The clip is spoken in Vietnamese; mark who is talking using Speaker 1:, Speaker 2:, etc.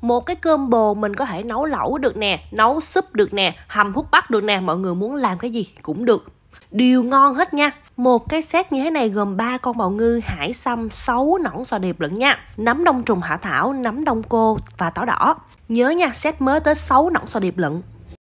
Speaker 1: một cái cơm bồ mình có thể nấu lẩu được nè nấu súp được nè hầm hút bắc được nè mọi người muốn làm cái gì cũng được đều ngon hết nha một cái set như thế này gồm ba con bào ngư hải sâm sáu nõn sò điệp lẫn nha nấm đông trùng hạ thảo nấm đông cô và táo đỏ nhớ nha set mới tới sấu nõn sò điệp lận